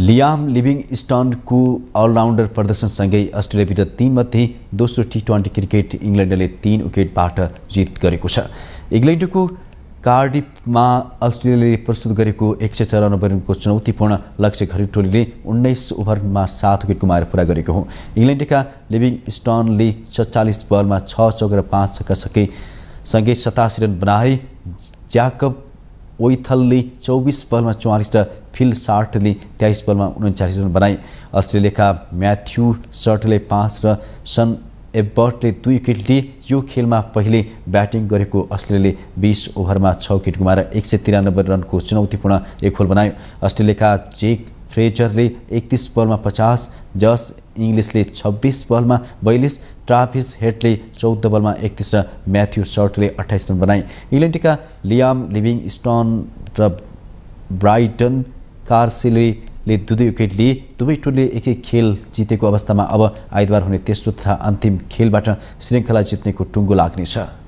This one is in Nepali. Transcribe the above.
लियाम लिभिङ स्टनको अलराउन्डर प्रदर्शनसँगै अस्ट्रेलिया विरुद्ध तिनमध्ये दोस्रो टी ट्वेन्टी क्रिकेट इङ्ल्यान्डले तीन विकेटबाट जित गरेको छ इङ्ल्यान्डको कार्डिपमा अस्ट्रेलियाले प्रस्तुत गरेको एक सय चौरानब्बे रनको चुनौतीपूर्ण लक्ष्य घरि टोलीले उन्नाइस ओभरमा सात विकेट गुमाएर पुरा गरेको हो इङ्ल्यान्डका लिभिङ स्टनले सत्तालिस बलमा छ चौक र पाँच छक्का सके सतासी रन बनाए ज्याकब ओइथलले चौबिस बलमा चौवालिस र फिल सार्टले तेइस बलमा उन्चालिस रन बनाए अस्ट्रेलियाका म्याथ्यु सर्टले पाँच र सन एबर्टले दुई विकेट लिए यो खेलमा पहिले ब्याटिङ गरेको अस्ट्रेलियाले बिस ओभरमा छ विकेट गुमाएर एक सय तिरानब्बे रनको चुनौतीपूर्ण एक होल बनायो अस्ट्रेलियाका जेक फ्रेजरले एकतिस बलमा पचास जस इङ्ग्लिसले छब्बिस बलमा बयालिस ट्राफिस हेडले चौध बलमा एकतिस र म्याथ्यु सर्टले अठाइस रन बनाए इङ्ल्यान्डका लियाम लिभिङ स्टन र ब्राइटन कार्सेले ले दुई दुई विकेट लिए दुवै टोलले एक एक खेल जितेको अवस्थामा अब आइतबार हुने तेस्रो तथा अन्तिम खेलबाट श्रृङ्खला जित्नेको टुङ्गो लाग्नेछ